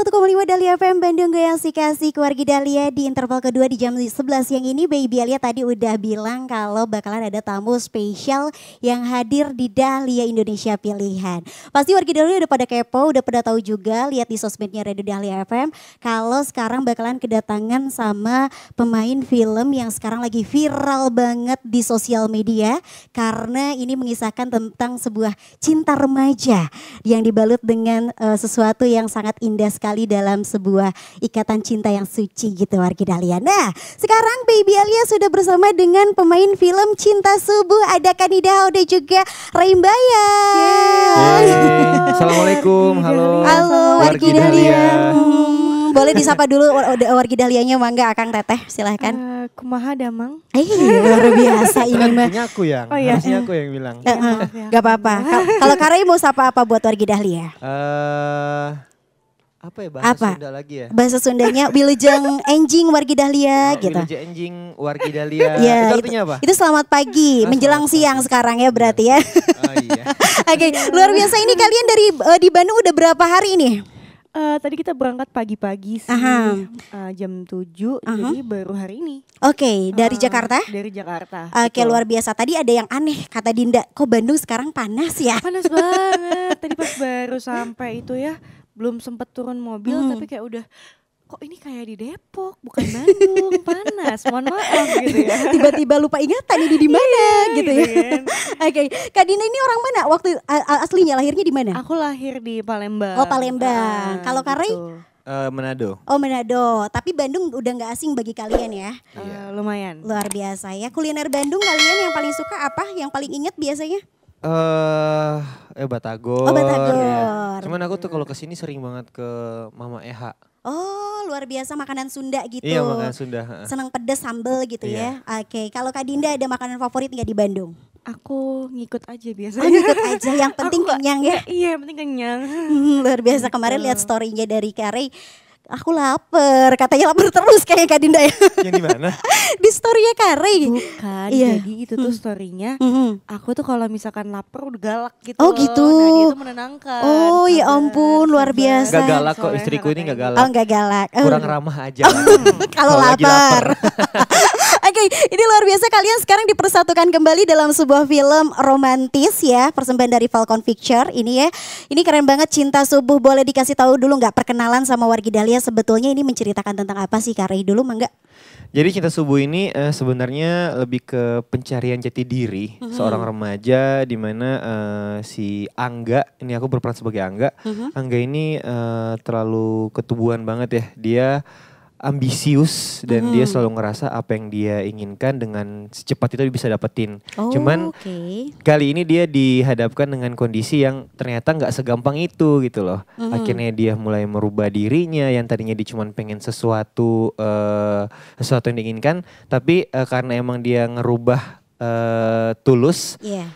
101,5 Dahlia FM Bandung Goyang kasih Keluarga Dahlia di interval kedua di jam 11 yang ini Baby Alia tadi udah bilang kalau bakalan ada tamu spesial yang hadir di Dahlia Indonesia Pilihan. Pasti warga Dahlia udah pada kepo, udah pada tahu juga lihat di sosmednya Radio Dahlia FM kalau sekarang bakalan kedatangan sama pemain film yang sekarang lagi viral banget di sosial media karena ini mengisahkan tentang sebuah cinta remaja yang dibalut dengan uh, sesuatu yang sangat indah sekali sekali dalam sebuah ikatan cinta yang suci gitu wargi Dahlia. Nah sekarang Baby Alia sudah bersama dengan pemain film Cinta Subuh. Ada Kanida Ode juga Raimbaya. Yeah. Assalamualaikum, halo. Halo wargi Dahlia. Hmm. boleh disapa dulu wargi Dahlianya Mangga Akang Teteh silahkan. Uh, kumaha damang. Eh luar biasa ini mah. Harusnya aku yang, oh, iya. harusnya aku yang bilang. Uh, uh, Gak apa-apa. Kalau Karai mau sapa apa buat wargi Dahlia? Uh, apa ya bahasa apa? Sunda lagi ya? Bahasa Sundanya Wilujeng Enjing Wargi Dahlia oh, gitu. Wilujeng Enjing Wargi Dahlia. ya, itu artinya apa? Itu selamat pagi, oh, menjelang selamat siang pagi. sekarang ya berarti iya. ya. Oh iya. Oke, okay, luar biasa ini kalian dari uh, di Bandung udah berapa hari ini? Uh, tadi kita berangkat pagi-pagi sih -huh. Eh, uh, jam 7 uh -huh. jadi baru hari ini. Oke, okay, dari Jakarta? Dari Jakarta. Oke, okay, luar biasa. Tadi ada yang aneh kata Dinda, kok Bandung sekarang panas ya? Panas banget. tadi pas baru sampai itu ya belum sempet turun mobil hmm. tapi kayak udah kok ini kayak di Depok bukan Bandung panas mohon maaf gitu ya tiba-tiba lupa ingatan tadi di iya, mana yeah, gitu ya, gitu ya. oke okay. Kak Dina ini orang mana waktu aslinya lahirnya di mana aku lahir di Palembang oh Palembang ah, kalau gitu. Karai Uh, eh, Manado. Oh Manado, tapi Bandung udah nggak asing bagi kalian ya? Uh, lumayan. Luar biasa ya. Kuliner Bandung kalian yang paling suka apa? Yang paling inget biasanya? Eh, uh, eh Batagor. Oh Batagor. Ya tuh kalau kesini sering banget ke Mama Eha. Oh luar biasa makanan Sunda gitu. Iya makanan Sunda. Senang pedes sambel gitu iya. ya. Oke okay. kalau Kak Dinda ada makanan favorit nggak di Bandung? Aku ngikut aja biasanya. Oh, ngikut aja yang penting aku, kenyang ya. Iya, penting kenyang. Hmm, luar biasa kemarin lihat storynya dari Kare aku lapar katanya lapar terus kayak Kak Dinda ya yang di mana di storynya Kari bukan iya. jadi itu tuh storynya mm -hmm. aku tuh kalau misalkan lapar udah galak gitu oh gitu nah dia tuh menenangkan oh ya ampun luar biasa gak galak kok istriku ini gak gitu. galak oh gak galak oh. kurang ramah aja kalau lapar Oke, ini luar biasa kalian sekarang dipersatukan kembali dalam sebuah film romantis ya, persembahan dari Falcon Picture ini ya. Ini keren banget Cinta Subuh. Boleh dikasih tahu dulu nggak perkenalan sama Wargi Dahlia sebetulnya ini menceritakan tentang apa sih Kak dulu mangga? Jadi Cinta Subuh ini uh, sebenarnya lebih ke pencarian jati diri mm -hmm. seorang remaja di mana uh, si Angga ini aku berperan sebagai Angga. Mm -hmm. Angga ini uh, terlalu ketubuhan banget ya. Dia ambisius dan hmm. dia selalu ngerasa apa yang dia inginkan dengan secepat itu bisa dapetin. Oh, Cuman okay. kali ini dia dihadapkan dengan kondisi yang ternyata nggak segampang itu gitu loh. Hmm. Akhirnya dia mulai merubah dirinya yang tadinya dia cuma pengen sesuatu uh, sesuatu yang diinginkan, tapi uh, karena emang dia ngerubah uh, tulus, yeah.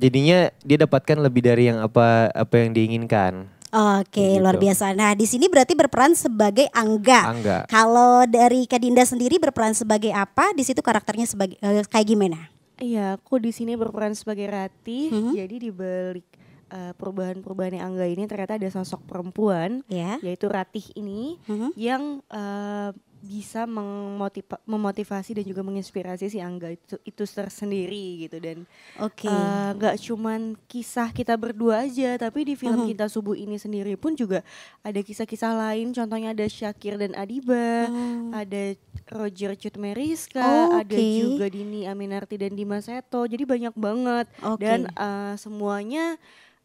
jadinya dia dapatkan lebih dari yang apa apa yang diinginkan. Oke, gitu. luar biasa. Nah, di sini berarti berperan sebagai Angga. Angga. Kalau dari Kadinda sendiri berperan sebagai apa? Di situ karakternya sebagai eh, kayak gimana? Iya, aku di sini berperan sebagai Rati. Hmm. Jadi di balik uh, eh, perubahan-perubahan yang Angga ini ternyata ada sosok perempuan, yeah. yaitu Ratih ini hmm. yang uh, bisa memotiva memotivasi dan juga menginspirasi si Angga itu itu tersendiri gitu dan oke okay. uh, eh, gak cuman kisah kita berdua aja tapi di film uh -huh. kita subuh ini sendiri pun juga ada kisah-kisah lain contohnya ada Syakir dan Adiba uh. ada Roger Cutmeriska oh, okay. ada juga Dini Aminarti dan Dimas Seto jadi banyak banget okay. dan uh, semuanya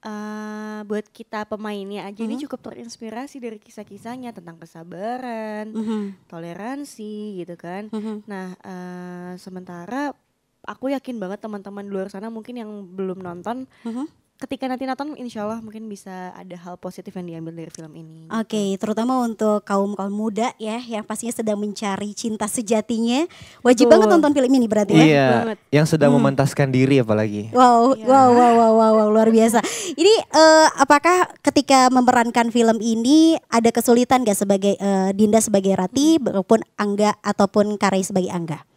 uh, buat kita pemainnya aja uh-huh. ini hmm. cukup terinspirasi dari kisah-kisahnya tentang kesabaran, uh-huh. toleransi gitu kan. Uh-huh. Nah, uh, sementara aku yakin banget teman-teman luar sana mungkin yang belum nonton uh-huh ketika nanti nonton insya Allah mungkin bisa ada hal positif yang diambil dari film ini. Gitu. Oke, okay, terutama untuk kaum kaum muda ya yang pastinya sedang mencari cinta sejatinya, wajib Betul. banget nonton film ini berarti iya, ya. Iya, yang sedang hmm. memantaskan diri apalagi. Wow, iya. wow, wow, wow, wow, wow, luar biasa. Ini uh, apakah ketika memerankan film ini ada kesulitan gak sebagai uh, Dinda sebagai Rati hmm. Angga ataupun Karai sebagai Angga?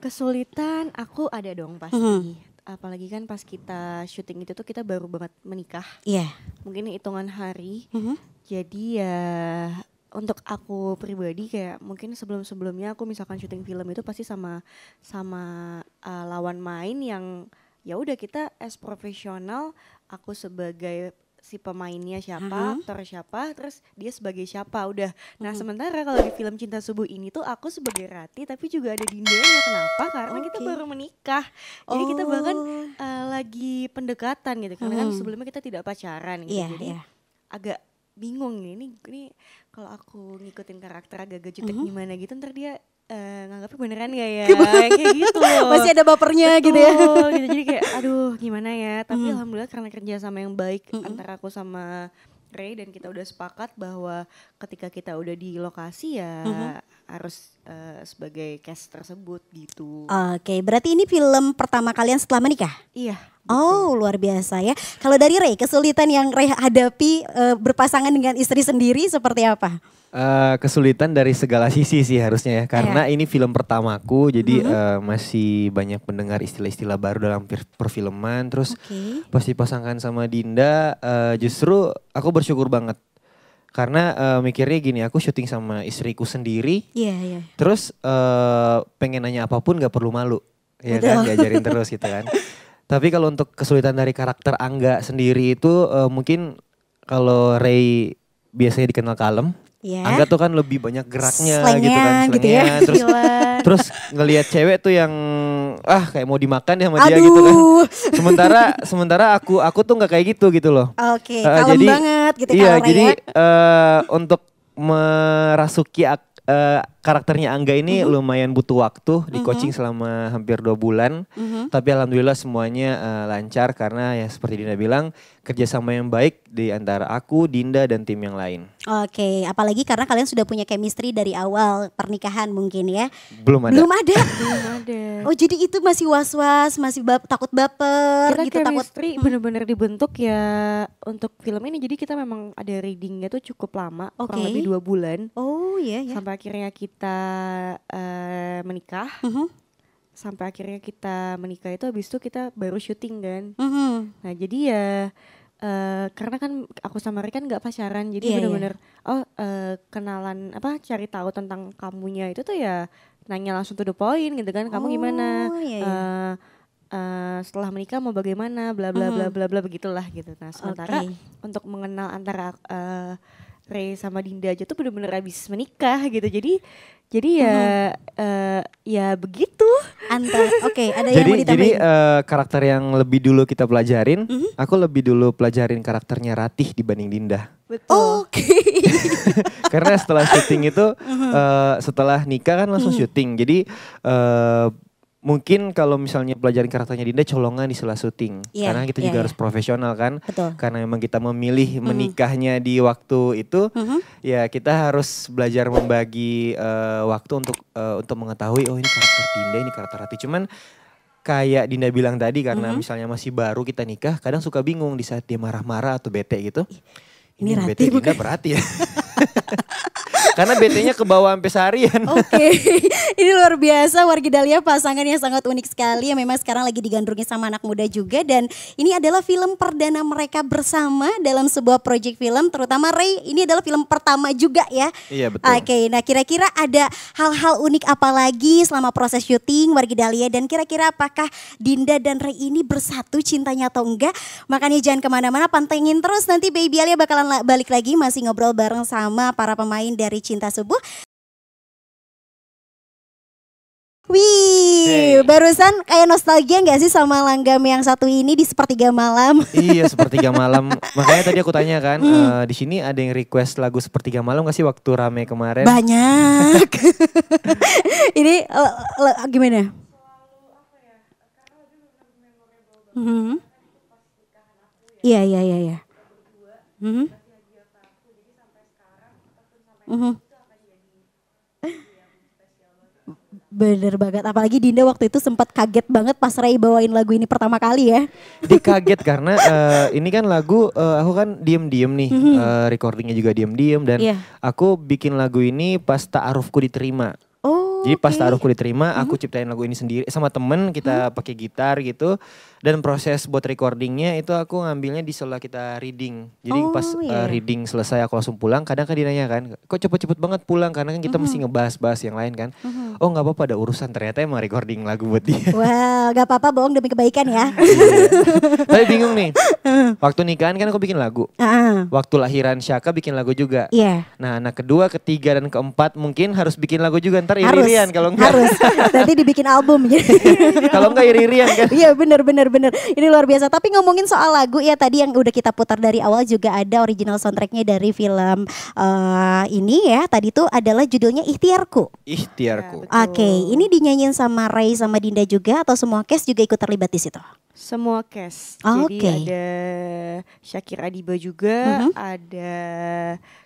Kesulitan aku ada dong pasti. Hmm apalagi kan pas kita syuting itu tuh kita baru banget menikah. Iya. Yeah. Mungkin hitungan hari. Mm -hmm. Jadi ya untuk aku pribadi kayak mungkin sebelum-sebelumnya aku misalkan syuting film itu pasti sama sama uh, lawan main yang ya udah kita as profesional aku sebagai si pemainnya siapa, uh-huh. aktor siapa, terus dia sebagai siapa udah. Nah, uh-huh. sementara kalau di film Cinta Subuh ini tuh aku sebagai Rati tapi juga ada ya Kenapa? Karena okay. kita baru menikah. Jadi oh. kita bahkan uh, lagi pendekatan gitu. Karena uh-huh. kan sebelumnya kita tidak pacaran gitu. Yeah, Jadi yeah. agak bingung nih ini ini kalau aku ngikutin karakter agak gejutek uh-huh. Mm-hmm. gimana gitu ntar dia nggak eh, nganggapnya beneran gak ya kayak gitu loh. masih ada bapernya gitu ya gitu jadi kayak aduh gimana ya tapi hmm. alhamdulillah karena kerja sama yang baik hmm. antara aku sama Ray dan kita udah sepakat bahwa ketika kita udah di lokasi ya hmm. harus uh, sebagai cast tersebut gitu oke okay, berarti ini film pertama kalian setelah menikah iya Gitu. Oh luar biasa ya. Kalau dari Ray, kesulitan yang Ray hadapi uh, berpasangan dengan istri sendiri seperti apa? Uh, kesulitan dari segala sisi sih harusnya ya, karena yeah. ini film pertamaku, jadi mm -hmm. uh, masih banyak mendengar istilah-istilah baru dalam perfilman. Terus okay. pasti pasangan sama Dinda, uh, justru aku bersyukur banget karena uh, mikirnya gini aku syuting sama istriku sendiri yeah, yeah. terus uh, pengen nanya apapun gak perlu malu ya Betul. kan diajarin terus gitu kan Tapi kalau untuk kesulitan dari karakter Angga sendiri itu uh, mungkin kalau Ray biasanya dikenal kalem. Yeah. Angga tuh kan lebih banyak geraknya gitu kan, gitu ya. terus terus ngelihat cewek tuh yang ah kayak mau dimakan ya sama Aduh. dia gitu kan. Sementara sementara aku aku tuh nggak kayak gitu gitu loh. Oke, okay, eh, uh, jadi, banget gitu Iya, jadi ya. uh, untuk merasuki uh, karakternya Angga ini mm-hmm. lumayan butuh waktu di mhm. coaching selama hampir dua bulan. Mm-hmm. Tapi alhamdulillah semuanya uh, lancar karena ya seperti Dinda bilang kerjasama yang baik di antara aku, Dinda dan tim yang lain. Oke, apalagi karena kalian sudah punya chemistry dari awal pernikahan mungkin ya? Belum ada. Belum ada. Oh jadi itu masih was-was, masih bap- takut baper kita gitu chemistry takut. Mhm. bener-bener dibentuk ya untuk film ini. Jadi kita memang ada readingnya tuh cukup lama, okay. kurang lebih dua bulan. Oh iya. Yeah, Yeah. Sampai akhirnya kita kita uh, menikah uh mm-hmm. -huh. sampai akhirnya kita menikah itu habis itu kita baru syuting kan uh mm-hmm. -huh. nah jadi ya Uh, karena kan aku sama Rika kan nggak pacaran jadi yeah, iya. benar benar yeah. oh uh, kenalan apa cari tahu tentang kamunya itu tuh ya nanya langsung tuh the point gitu kan kamu oh, gimana yeah, iya. yeah. Uh, setelah menikah mau bagaimana bla bla bla mm-hmm. bla bla begitulah gitu nah sementara okay. untuk mengenal antara uh, Ray sama Dinda aja tuh bener-bener abis menikah gitu. Jadi jadi ya hmm. uh, ya begitu. Antara oke, okay, ada jadi, yang mau Jadi uh, karakter yang lebih dulu kita pelajarin, mm -hmm. aku lebih dulu pelajarin karakternya Ratih dibanding Dinda. Betul. Oh, oke. Okay. Karena setelah syuting itu mm uh, setelah nikah kan langsung mm-hmm. syuting. Jadi uh, mungkin kalau misalnya pelajaran karakternya Dinda colongan di sela syuting yeah, karena kita yeah, juga yeah. harus iya. profesional kan Betul. karena memang kita memilih menikahnya mm. di waktu itu mm-hmm. ya kita harus belajar membagi uh, waktu untuk uh, untuk mengetahui oh ini karakter Dinda ini karakter hati cuman kayak Dinda bilang tadi karena mm-hmm. misalnya masih baru kita nikah kadang suka bingung di saat dia marah-marah atau bete gitu ini, ini rati bete Dinda berarti ya Karena bt ke bawah sampai seharian. Oke. Okay. Ini luar biasa wargi Dahlia pasangan yang sangat unik sekali yang memang sekarang lagi digandrungi sama anak muda juga dan ini adalah film perdana mereka bersama dalam sebuah project film terutama Ray ini adalah film pertama juga ya. Iya betul. Oke, okay, nah kira-kira ada hal-hal unik apa lagi selama proses syuting wargi Dahlia dan kira-kira apakah Dinda dan Ray ini bersatu cintanya atau enggak? Makanya jangan kemana-mana pantengin terus nanti Baby Alia bakalan balik lagi masih ngobrol bareng sama para pemain dari Cinta Subuh. Wih, hey. barusan kayak nostalgia gak sih sama langgam yang satu ini di sepertiga malam? Iya, sepertiga malam. Makanya tadi aku tanya kan, hmm. uh, di sini ada yang request lagu sepertiga malam gak sih waktu rame kemarin? Banyak. ini eh, gimana? Hmm. Iya, iya, iya, iya. Hmm. Mm-hmm. Bener banget, apalagi Dinda waktu itu sempat kaget banget pas Ray bawain lagu ini pertama kali ya. Dikaget karena uh, ini kan lagu uh, aku kan diem-diem nih, mm-hmm. uh, recordingnya juga diem-diem dan yeah. aku bikin lagu ini pas ta'arufku diterima. Jadi pas okay. taruhku diterima, aku mm-hmm. ciptain lagu ini sendiri sama temen kita hmm. pakai gitar gitu. Dan proses buat recordingnya itu aku ngambilnya di setelah kita reading. Jadi oh, pas yeah. Iya, uh, iya. reading selesai aku langsung pulang. Kadang kan dinanya kan, kok cepet-cepet banget pulang karena kan kita hmm. mesti mm-hmm. ngebahas-bahas yang lain kan. Hmm. Oh nggak apa-apa ada urusan ternyata emang recording lagu buat dia. Wow, nggak apa-apa bohong demi kebaikan ya. Iya. Tapi bingung nih. Mm-hmm. Waktu nikahan kan aku bikin lagu. Uh huh Waktu lahiran Syaka bikin lagu juga. Iya. Yeah. Nah anak kedua, ketiga dan keempat mungkin harus bikin lagu juga ntar harus iri-irian kalau enggak. Harus. Nanti dibikin album gitu. kalau enggak iri-irian ya kan. Iya benar benar benar. Ini luar biasa. Tapi ngomongin soal lagu ya tadi yang udah kita putar dari awal juga ada original soundtracknya dari film uh, ini ya. Tadi tuh adalah judulnya Ikhtiarku. Ikhtiarku. Ya, Oke, okay. ini dinyanyiin sama Ray sama Dinda juga atau semua cast juga ikut terlibat di situ? Semua cast. Oh, Jadi okay. ada Syakir Adiba juga, uh mm-hmm. -huh. ada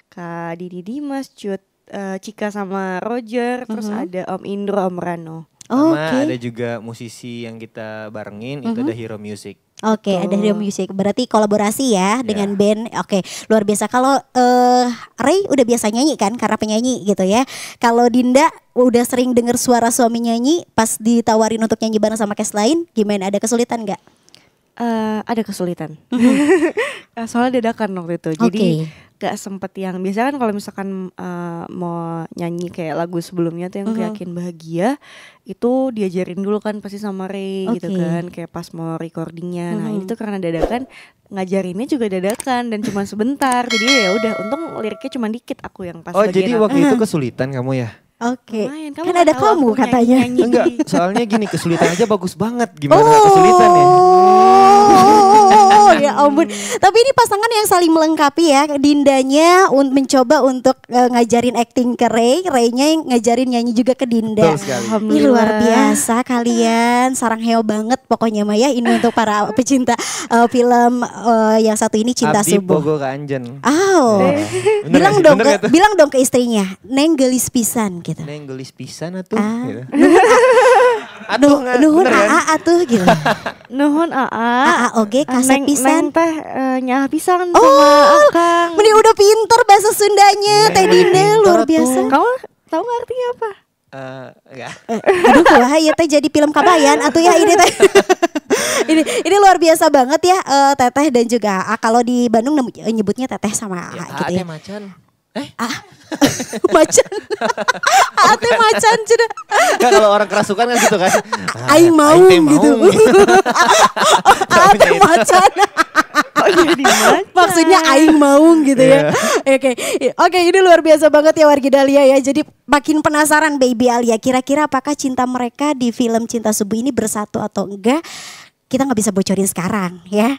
Kak Didi Dimas, Cut uh, Cika sama Roger, mm-hmm. terus ada Om Indro, Om Rano. Oh, sama okay. ada juga musisi yang kita barengin mm-hmm. itu ada Hero Music. Oke, okay, ada Hero Music. Berarti kolaborasi ya yeah. dengan band. Oke, okay, luar biasa. Kalau uh, Ray udah biasa nyanyi kan karena penyanyi gitu ya. Kalau Dinda udah sering dengar suara suami nyanyi, pas ditawarin untuk nyanyi bareng sama cast lain, gimana ada kesulitan nggak? uh, ada kesulitan. Eh, soalnya dadakan waktu itu. Jadi gak sempet yang biasa kan kalau misalkan uh, mau nyanyi kayak lagu sebelumnya tuh yang uh -huh. yakin bahagia itu diajarin dulu kan pasti sama Ray okay. gitu kan kayak pas mau recordingnya. Uh -huh. Nah, itu uh-huh. tuh karena dadakan ngajarinnya juga dadakan dan cuma sebentar. Jadi ya udah untung liriknya cuma dikit aku yang pas Oh, jadi waktu itu uh-huh. kesulitan kamu ya? Oke. Okay. Kamu kan ada kamu katanya. Nyanyi, Enggak, soalnya gini kesulitan aja bagus banget. Gimana oh. kesulitan ya? Oh, ya ampun. Tapi ini pasangan yang saling melengkapi ya. Dindanya un mencoba untuk uh, ngajarin acting ke Ray, Raynya yang ngajarin nyanyi juga ke Dinda. Ini luar biasa kalian, sarang heo banget pokoknya Maya ini untuk para pecinta uh, film uh, yang satu ini Cinta Abdi Subuh. Pogo iya. ke Anjen. Oh. bilang dong ke, bilang dong ke istrinya, Neng gelis pisan gitu. gelis pisan atuh. Ah. Gitu. Aduh, nuhun aa atuh gitu. nuhun aa. Aa oge ah, kasih pisan. Neng teh uh, nyah pisan oh, Akang. Mending udah pinter bahasa Sundanya, Teh Dina luar biasa. Kamu tahu nggak artinya apa? Uh, enggak. Eh, aduh kalau ya teh jadi film kabayan atuh ya ini teh. ini ini luar biasa banget ya uh, Teteh dan juga A. Kalau di Bandung nyebutnya Teteh sama A ya, gitu ya. Macan. Eh? Ah? macan. Ate macan cina. Kan kalau orang kerasukan kan gitu kan. Aing mau gitu. Ate macan. Maksudnya aing maung gitu ya. Iya. Oke. Oke, ini luar biasa banget ya wargi Dalia ya. Jadi makin penasaran Baby Alia kira-kira apakah cinta mereka di film Cinta Subuh ini bersatu atau enggak? kita nggak bisa bocorin sekarang ya.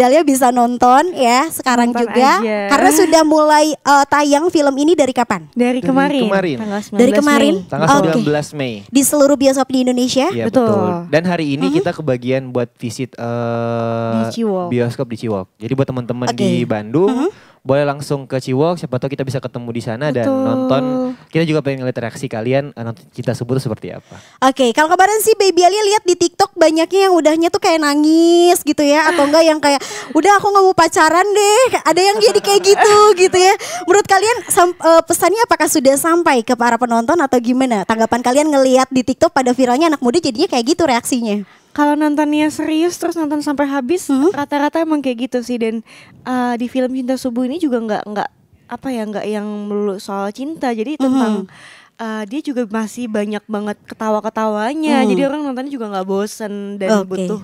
Dahlia bisa nonton ya sekarang nonton juga aja. karena sudah mulai uh, tayang film ini dari kapan? Dari kemarin. Dari kemarin. Dari kemarin. Mei. Tanggal 19 okay. Mei. Di seluruh bioskop di Indonesia? Ya, betul. betul. Dan hari ini -hmm. kita kebagian buat visit uh, di bioskop di Ciwok. Jadi buat teman-teman okay. di Bandung -hmm boleh langsung ke Ciwok siapa tahu kita bisa ketemu di sana Betul. dan nonton kita juga pengen lihat reaksi kalian eh, nonton kita sebut seperti apa oke okay, kalau kemarin sih baby Alia lihat di TikTok banyaknya yang udahnya tuh kayak nangis gitu ya atau enggak yang kayak udah aku nggak mau pacaran deh ada yang jadi kayak gitu gitu ya menurut kalian eh, pesannya apakah sudah sampai ke para penonton atau gimana tanggapan kalian ngelihat di TikTok pada viralnya anak muda jadinya kayak gitu reaksinya kalau nontonnya serius terus nonton sampai habis hmm? rata-rata hmm? emang kayak gitu sih dan uh, di film cinta subuh ini juga nggak nggak apa ya nggak yang melulu soal cinta jadi hmm. tentang hmm. Uh, dia juga masih banyak banget ketawa-ketawanya, hmm. jadi orang nontonnya juga nggak bosen dan okay. butuh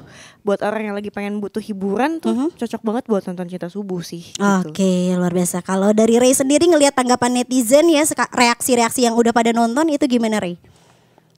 buat orang yang lagi pengen butuh hiburan tuh uh cocok banget buat nonton Cinta Subuh sih. Gitu. Oke, okay, luar biasa. Kalau dari Ray sendiri ngelihat tanggapan netizen ya, reaksi-reaksi yang udah pada nonton itu gimana Ray?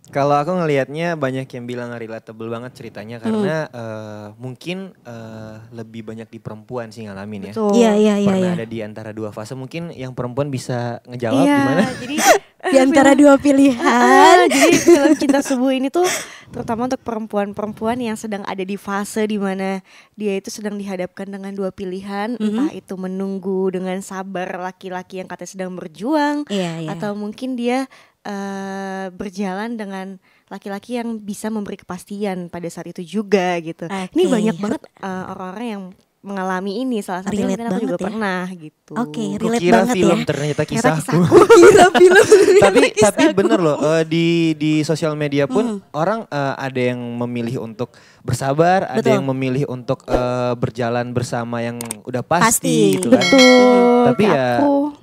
Kalau aku ngelihatnya banyak yang bilang relatable banget ceritanya hmm. karena hmm. uh, mungkin uh, lebih banyak di perempuan sih ngalamin ya. Iya iya iya. Pernah ya. ada di antara dua fase mungkin yang perempuan bisa ngejawab ya, gimana? Jadi di antara dua pilihan. jadi film kita Subuh ini tuh terutama untuk perempuan-perempuan yang sedang ada di fase di mana dia itu sedang dihadapkan dengan dua pilihan, mm -hmm. entah itu menunggu dengan sabar laki-laki yang katanya sedang berjuang yeah, yeah. atau mungkin dia Eh, berjalan dengan laki-laki yang bisa memberi kepastian pada saat itu juga gitu. Okay. Ini banyak banget eh, orang-orang uh, orang -orang yang mengalami ini salah satu relate aku juga ya? pernah gitu. Oke, okay, relate kira banget ya. film ya. ternyata kisahku. kira film. tapi kisahku. tapi bener loh uh, di di sosial media pun hmm. orang uh, ada yang memilih untuk bersabar, Betul. ada yang memilih untuk uh, berjalan bersama yang udah pasti, pasti. gitu kan. Betul. Tapi ya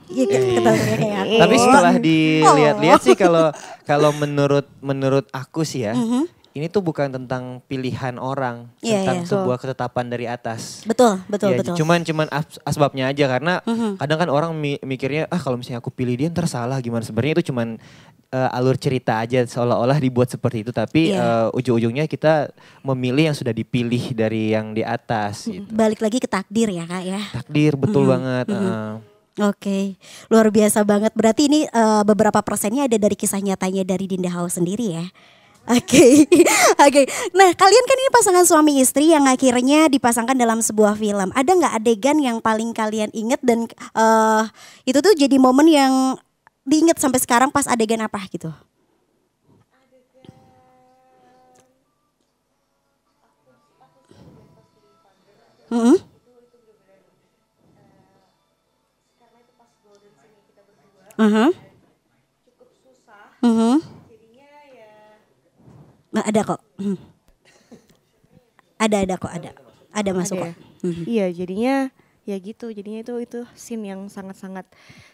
Iya, gitu Tapi setelah oh. dilihat-lihat sih oh. kalau kalau menurut menurut aku sih ya, mm-hmm ini tuh bukan tentang pilihan orang, yeah, iya. tentang yeah. sebuah ketetapan dari atas. Betul, betul, ya, betul. Cuman cuman asbabnya aja karena mm-hmm. kadang kan orang mikirnya ah kalau misalnya aku pilih dia ntar salah gimana sebenarnya itu cuman uh, alur cerita aja seolah-olah dibuat seperti itu tapi yeah. Iya. uh, ujung-ujungnya kita memilih yang sudah dipilih dari yang di atas gitu. Balik lagi ke takdir ya, Kak ya. Takdir betul mm-hmm. banget. Mm-hmm. Uh, Oke, okay. luar biasa banget. Berarti ini uh, beberapa persennya ada dari kisah nyatanya dari Dinda Hao sendiri ya? Oke, okay. oke. Okay. Nah, kalian kan ini pasangan suami istri yang akhirnya dipasangkan dalam sebuah film. Ada nggak adegan yang paling kalian inget dan uh, itu tuh jadi momen yang diinget sampai sekarang pas adegan apa gitu? Mm -hmm. Uh -huh. Uh -huh. Ada kok. Hmm. Ada ada kok ada. Ada masuk ada. kok. Ya? Hmm. Iya jadinya ya gitu jadinya itu itu scene yang sangat-sangat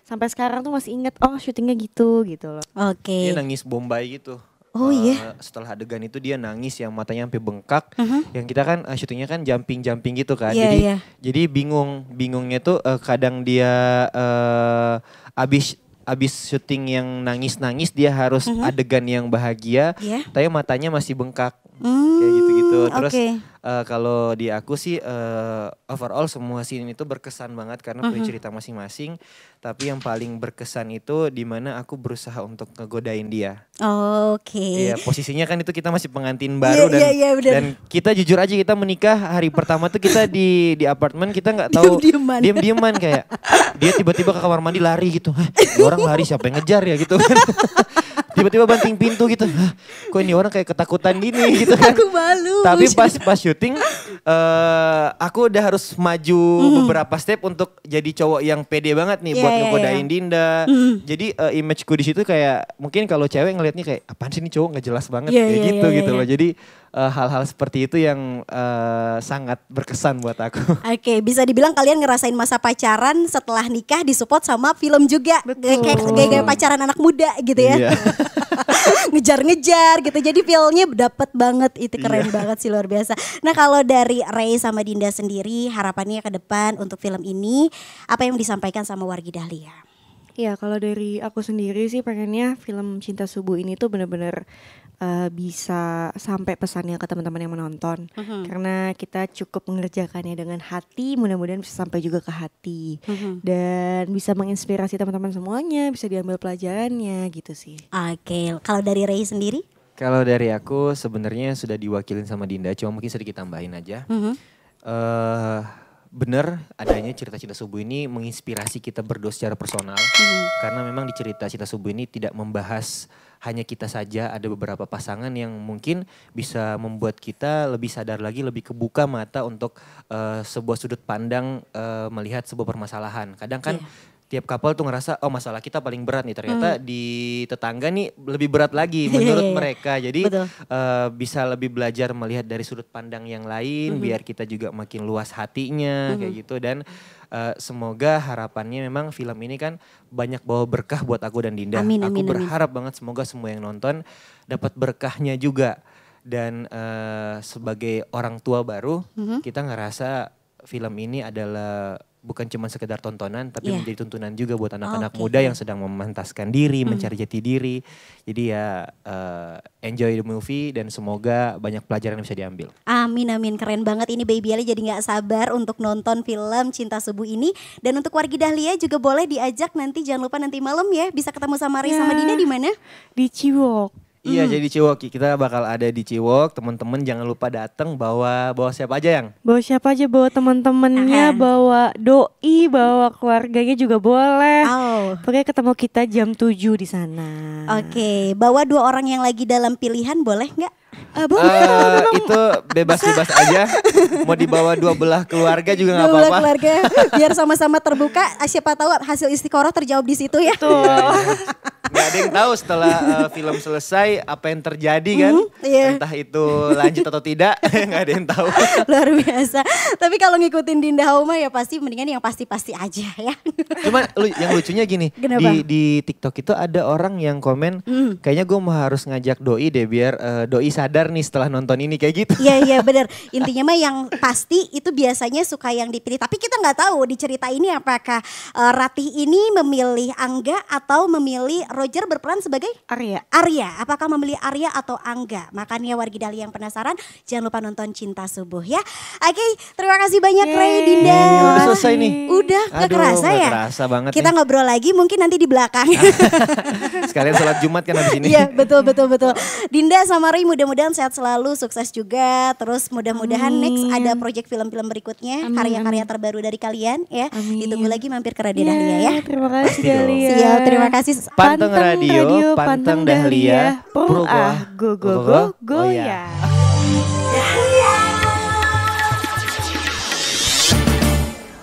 sampai sekarang tuh masih ingat, oh syutingnya gitu gitu loh. Oke. Okay. Dia nangis Bombay gitu. Oh iya. Uh, eh, yeah. Setelah adegan itu dia nangis yang matanya sampai bengkak. Uh mm-hmm. -huh. Yang kita kan uh, syutingnya kan jumping-jumping gitu kan. Yeah, jadi yeah. jadi bingung, bingungnya tuh uh, kadang dia uh, abis abis syuting yang nangis-nangis dia harus mm -hmm. adegan yang bahagia, yeah. tapi matanya masih bengkak kayak hmm, gitu-gitu terus okay. uh, eh, kalau di aku sih uh, overall semua scene itu berkesan banget karena punya uh mm-hmm. -huh. cerita masing-masing tapi yang paling berkesan itu di mana aku berusaha untuk ngegodain dia oke okay. iya posisinya kan itu kita masih pengantin iya, baru yeah, dan yeah, iya, iya, yeah, dan kita jujur aja kita menikah hari pertama tuh kita di di apartemen kita nggak tahu diem-dieman diem kayak dia tiba-tiba ke kamar mandi lari gitu Hah, orang lari siapa yang ngejar ya gitu kan tiba-tiba banting pintu gitu Hah, kok ini orang kayak ketakutan gini gitu kan aku malu tapi pas pas syuting uh, aku udah harus maju mm. beberapa step untuk jadi cowok yang pede banget nih yeah, buat yeah, ngegodain yeah. Dinda mm. jadi uh, eh, imageku di situ kayak mungkin kalau cewek ngelihatnya kayak apaan sih ini cowok nggak jelas banget yeah, kayak yeah, gitu yeah, iya, gitu yeah. loh iya. jadi Eh, hal-hal uh, seperti itu yang uh, sangat berkesan buat aku. Oke, okay, bisa dibilang kalian ngerasain masa pacaran setelah nikah disupport sama film juga. Kayak gaya hmm. pacaran anak muda gitu ya. Iya. Ngejar-ngejar gitu. Jadi feelnya dapet banget itu iya. keren iya. banget sih luar biasa. Nah, kalau dari Ray sama Dinda sendiri harapannya ke depan untuk film ini apa yang disampaikan sama Wargi Dahlia? Ya kalau dari aku sendiri sih pengennya film Cinta Subuh ini tuh bener-bener uh, bisa sampai pesannya ke teman-teman yang menonton. Uh-huh. Karena kita cukup mengerjakannya dengan hati, mudah-mudahan bisa sampai juga ke hati. Uh-huh. Dan bisa menginspirasi teman-teman semuanya, bisa diambil pelajarannya gitu sih. Oke, okay. kalau dari Ray sendiri? Kalau dari aku sebenarnya sudah diwakilin sama Dinda, cuma mungkin sedikit tambahin aja. Uh-huh. Uh, benar adanya cerita cinta subuh ini menginspirasi kita berdua secara personal hmm. karena memang di cerita cinta subuh ini tidak membahas hanya kita saja ada beberapa pasangan yang mungkin bisa membuat kita lebih sadar lagi lebih kebuka mata untuk uh, sebuah sudut pandang uh, melihat sebuah permasalahan kadang kan yeah tiap kapal tuh ngerasa oh masalah kita paling berat nih ternyata hmm. di tetangga nih lebih berat lagi menurut iya, iya, iya. mereka jadi uh, bisa lebih belajar melihat dari sudut pandang yang lain hmm. biar kita juga makin luas hatinya hmm. kayak gitu dan uh, semoga harapannya memang film ini kan banyak bawa berkah buat aku dan Dinda amin, aku berharap amin. banget semoga semua yang nonton dapat berkahnya juga dan uh, sebagai orang tua baru hmm. kita ngerasa film ini adalah bukan cuma sekedar tontonan tapi yeah. menjadi tuntunan juga buat anak-anak okay. muda yang sedang memantaskan diri, mm. mencari jati diri. Jadi ya uh, enjoy the movie dan semoga banyak pelajaran yang bisa diambil. Amin amin keren banget ini Baby Ali jadi nggak sabar untuk nonton film Cinta Subuh ini dan untuk wargi Dahlia juga boleh diajak nanti jangan lupa nanti malam ya bisa ketemu sama Risa ya. yeah. sama Dina di mana? Di Ciwok. Iya jadi Ciwoki kita bakal ada di Ciwok teman-teman jangan lupa datang bawa bawa siapa aja yang bawa siapa aja bawa teman-temannya bawa doi bawa keluarganya juga boleh oh. pokoknya ketemu kita jam 7 di sana oke okay. bawa dua orang yang lagi dalam pilihan boleh nggak Uh, boleh, uh, itu bebas-bebas aja. Mau dibawa dua belah keluarga juga nggak apa-apa. keluarga biar sama-sama terbuka. Ah, siapa tahu hasil istiqoroh terjawab di situ ya. Betul. nggak ada yang tahu setelah uh, film selesai apa yang terjadi kan. Mm -hmm, yeah. Entah itu lanjut atau tidak nggak ada yang tahu. Luar biasa. Tapi kalau ngikutin Dinda Hauma ya pasti mendingan yang pasti-pasti aja ya. Cuman lu, yang lucunya gini di di TikTok itu ada orang yang komen mm. kayaknya gue mau harus ngajak doi deh biar uh, doi sadar nih setelah nonton ini kayak gitu. Iya iya benar. Intinya mah yang pasti itu biasanya suka yang dipilih. Tapi kita nggak tahu di cerita ini apakah uh, Ratih ini memilih Angga atau memilih Roger Fajar berperan sebagai Arya. Arya, apakah membeli Arya atau Angga? Makanya wargi Dali yang penasaran, jangan lupa nonton Cinta Subuh ya. Oke, okay, terima kasih banyak Yeay. Ray, Dinda. udah selesai nih. Udah, gak kerasa gak ya? kerasa banget Kita nih. ngobrol lagi mungkin nanti di belakang. Sekalian sholat Jumat kan habis ini. Iya, betul, betul, betul. Dinda sama Ray mudah-mudahan sehat selalu, sukses juga. Terus mudah-mudahan next ada proyek film-film berikutnya, karya-karya terbaru dari kalian ya. Amin. Ditunggu lagi mampir ke Radio Dahlia iya, ya. Terima kasih Siap, terima kasih. Pantengah radio, pantang Panteng Dahlia, Purah, Ah, ah Go Go, go, go, go, go, go, go, go, go,